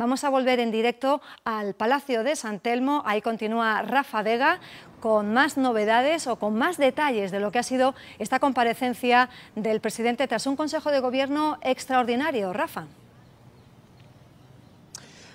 Vamos a volver en directo al Palacio de San Telmo. Ahí continúa Rafa Vega con más novedades o con más detalles de lo que ha sido esta comparecencia del presidente tras un Consejo de Gobierno extraordinario. Rafa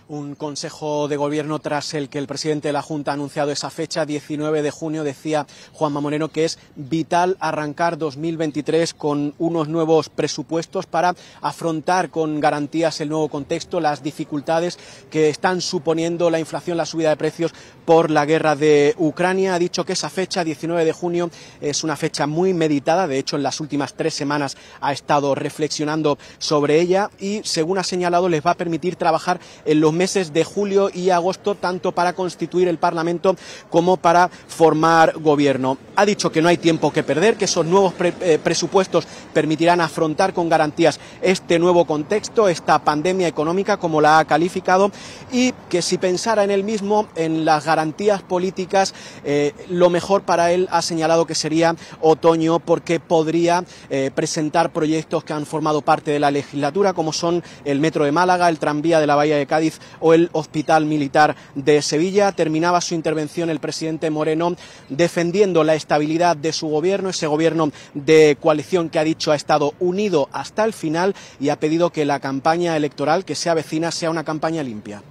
un consejo de gobierno tras el que el presidente de la Junta ha anunciado esa fecha, 19 de junio, decía Juanma Moreno que es vital arrancar 2023 con unos nuevos presupuestos para afrontar con garantías el nuevo contexto, las dificultades que están suponiendo la inflación, la subida de precios por la guerra de Ucrania. Ha dicho que esa fecha, 19 de junio, es una fecha muy meditada. De hecho, en las últimas tres semanas ha estado reflexionando sobre ella y, según ha señalado, les va a permitir trabajar en los meses de julio y agosto, tanto para constituir el Parlamento como para formar gobierno. Ha dicho que no hay tiempo que perder, que esos nuevos eh, presupuestos permitirán afrontar con garantías este nuevo contexto, esta pandemia económica, como la ha calificado, y que si pensara en él mismo, en las garantías políticas, eh, lo mejor para él ha señalado que sería otoño, porque podría eh, presentar proyectos que han formado parte de la legislatura, como son el Metro de Málaga, el tranvía de la Bahía de Cádiz o el Hospital Militar de Sevilla. Terminaba su intervención el presidente Moreno defendiendo la estabilidad de su gobierno, ese gobierno de coalición que ha dicho ha estado unido hasta el final y ha pedido que la campaña electoral que se avecina sea una campaña limpia.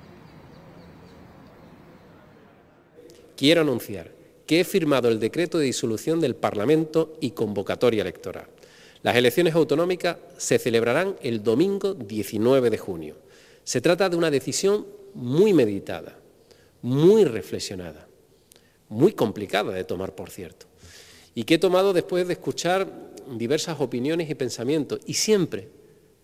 Quiero anunciar que he firmado el decreto de disolución del Parlamento y convocatoria electoral. Las elecciones autonómicas se celebrarán el domingo 19 de junio. Se trata de una decisión muy meditada, muy reflexionada, muy complicada de tomar, por cierto, y que he tomado después de escuchar diversas opiniones y pensamientos, y siempre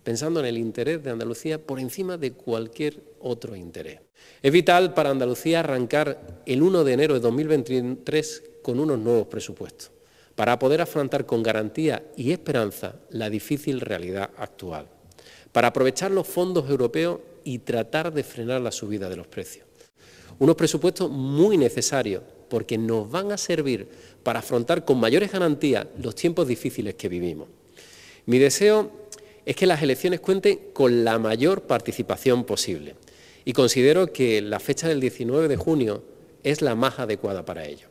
pensando en el interés de Andalucía por encima de cualquier otro interés. Es vital para Andalucía arrancar el 1 de enero de 2023 con unos nuevos presupuestos, para poder afrontar con garantía y esperanza la difícil realidad actual, para aprovechar los fondos europeos y tratar de frenar la subida de los precios. Unos presupuestos muy necesarios porque nos van a servir para afrontar con mayores garantías los tiempos difíciles que vivimos. Mi deseo es que las elecciones cuenten con la mayor participación posible y considero que la fecha del 19 de junio es la más adecuada para ello.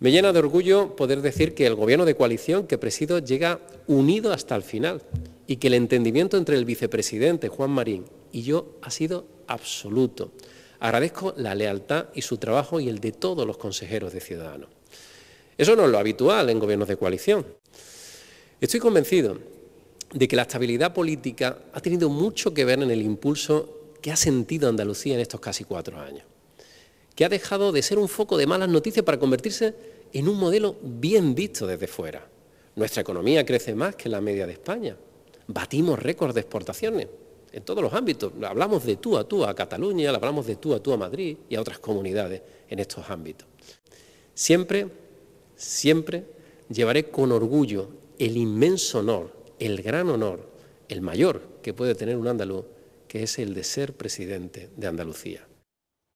Me llena de orgullo poder decir que el Gobierno de coalición que presido llega unido hasta el final y que el entendimiento entre el vicepresidente Juan Marín y yo ha sido absoluto. Agradezco la lealtad y su trabajo y el de todos los consejeros de Ciudadanos. Eso no es lo habitual en gobiernos de coalición. Estoy convencido de que la estabilidad política ha tenido mucho que ver en el impulso que ha sentido Andalucía en estos casi cuatro años, que ha dejado de ser un foco de malas noticias para convertirse en un modelo bien visto desde fuera. Nuestra economía crece más que la media de España. Batimos récords de exportaciones en todos los ámbitos. Hablamos de tú a tú a Cataluña, hablamos de tú a tú a Madrid y a otras comunidades en estos ámbitos. Siempre, siempre llevaré con orgullo el inmenso honor, el gran honor, el mayor que puede tener un andaluz, que es el de ser presidente de Andalucía.